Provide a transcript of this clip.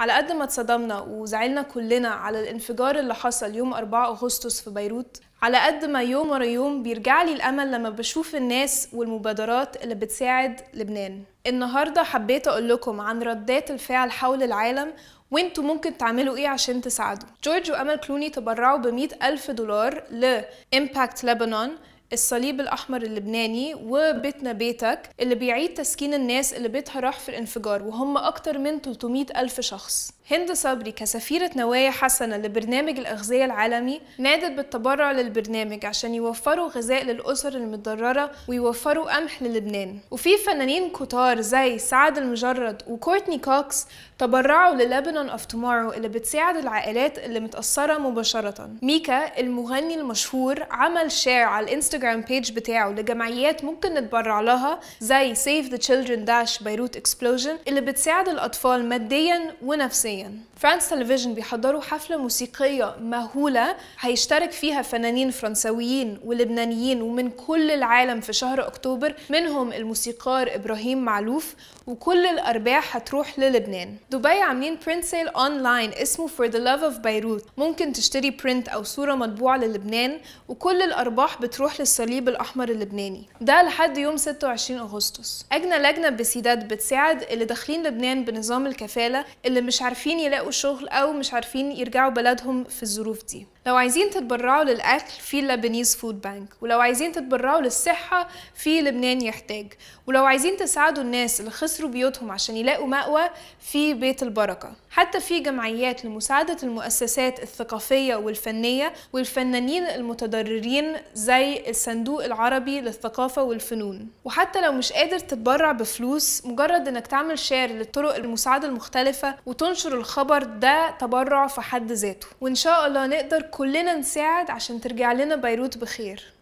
على قد ما اتصدمنا وزعلنا كلنا على الانفجار اللي حصل يوم 4 أغسطس في بيروت على قد ما يوم ورا يوم بيرجع لي الأمل لما بشوف الناس والمبادرات اللي بتساعد لبنان النهاردة حبيت أقول لكم عن ردات الفعل حول العالم وانتوا ممكن تعملوا ايه عشان تساعدوا جورج وامل كلوني تبرعوا ب ألف دولار لإمباكت لبنان الصليب الأحمر اللبناني وبيتنا بيتك اللي بيعيد تسكين الناس اللي بيتها راح في الانفجار وهم أكتر من 300 ألف شخص هند صبري كسفيرة نوايا حسنة لبرنامج الأغذية العالمي نادت بالتبرع للبرنامج عشان يوفروا غذاء للأسر المتضررة ويوفروا قمح للبنان وفي فنانين كتار زي سعد المجرد وكورتني كوكس تبرعوا للبنان اوف تومورو اللي بتساعد العائلات اللي متأثرة مباشرة ميكا المغني المشهور عمل شير على الانستغرام الانستجرام بيج بتاعه لجمعيات ممكن نتبرع لها زي سيف ذا تشيلدرن داش بيروت اكسبلوجن اللي بتساعد الاطفال ماديا ونفسيا فرانس تلفزيون بيحضروا حفلة موسيقية مهولة هيشترك فيها فنانين فرنسويين ولبنانيين ومن كل العالم في شهر أكتوبر منهم الموسيقار إبراهيم معلوف وكل الأرباح هتروح للبنان دبي عاملين برنت سيل أونلاين اسمه For the Love of Beirut ممكن تشتري برنت أو صورة مطبوعة للبنان وكل الأرباح بتروح للصليب الأحمر اللبناني ده لحد يوم 26 أغسطس أجنى لجنة بسيدات بتساعد اللي داخلين لبنان بنظام الكفالة اللي مش عارفين يلاقوا يلاقوا شغل أو مش عارفين يرجعوا بلدهم في الظروف دي لو عايزين تتبرعوا للاكل في لبنيز فود بانك ولو عايزين تتبرعوا للصحه في لبنان يحتاج ولو عايزين تساعدوا الناس اللي خسروا بيوتهم عشان يلاقوا مأوى في بيت البركه حتى في جمعيات لمساعده المؤسسات الثقافيه والفنيه والفنانين المتضررين زي الصندوق العربي للثقافه والفنون وحتى لو مش قادر تتبرع بفلوس مجرد انك تعمل شير للطرق المساعده المختلفه وتنشر الخبر ده تبرع في حد ذاته وان شاء الله نقدر كلنا نساعد عشان ترجع لنا بيروت بخير